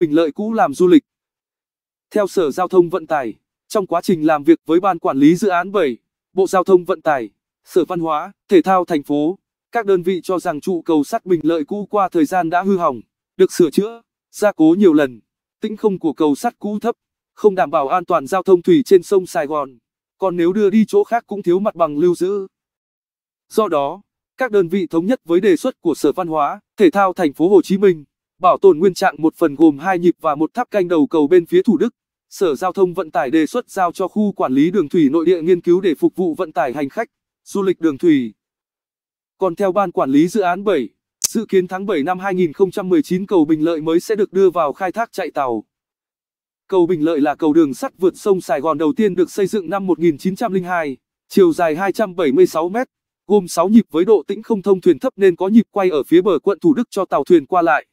Bình Lợi cũ làm du lịch. Theo Sở Giao thông Vận tải, trong quá trình làm việc với Ban Quản lý Dự án 7, Bộ Giao thông Vận tải, Sở Văn hóa, Thể thao thành phố, các đơn vị cho rằng trụ cầu sắt Bình Lợi cũ qua thời gian đã hư hỏng, được sửa chữa, gia cố nhiều lần. Tĩnh không của cầu sắt cũ thấp, không đảm bảo an toàn giao thông thủy trên sông Sài Gòn, còn nếu đưa đi chỗ khác cũng thiếu mặt bằng lưu giữ. Do đó, các đơn vị thống nhất với đề xuất của Sở Văn hóa, Thể thao thành phố Hồ Chí Minh Bảo tồn nguyên trạng một phần gồm hai nhịp và một tháp canh đầu cầu bên phía Thủ Đức. Sở Giao thông Vận tải đề xuất giao cho khu quản lý đường thủy nội địa nghiên cứu để phục vụ vận tải hành khách, du lịch đường thủy. Còn theo Ban Quản lý Dự án 7, dự kiến tháng 7 năm 2019 cầu Bình Lợi mới sẽ được đưa vào khai thác chạy tàu. Cầu Bình Lợi là cầu đường sắt vượt sông Sài Gòn đầu tiên được xây dựng năm 1902, chiều dài 276 m, gồm 6 nhịp với độ tĩnh không thông thuyền thấp nên có nhịp quay ở phía bờ quận Thủ Đức cho tàu thuyền qua lại.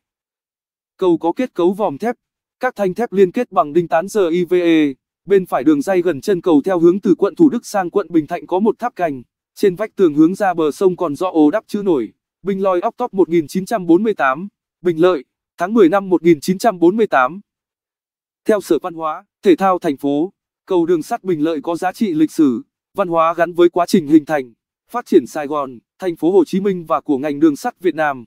Cầu có kết cấu vòm thép, các thanh thép liên kết bằng đinh tán giờ IVE. Bên phải đường dây gần chân cầu theo hướng từ quận Thủ Đức sang quận Bình Thạnh có một tháp cành. Trên vách tường hướng ra bờ sông còn rõ ồ đắp chữ nổi. Bình Loi Óc Top 1948, Bình Lợi, tháng 10 năm 1948. Theo Sở Văn hóa, Thể thao thành phố, cầu đường sắt Bình Lợi có giá trị lịch sử, văn hóa gắn với quá trình hình thành, phát triển Sài Gòn, thành phố Hồ Chí Minh và của ngành đường sắt Việt Nam.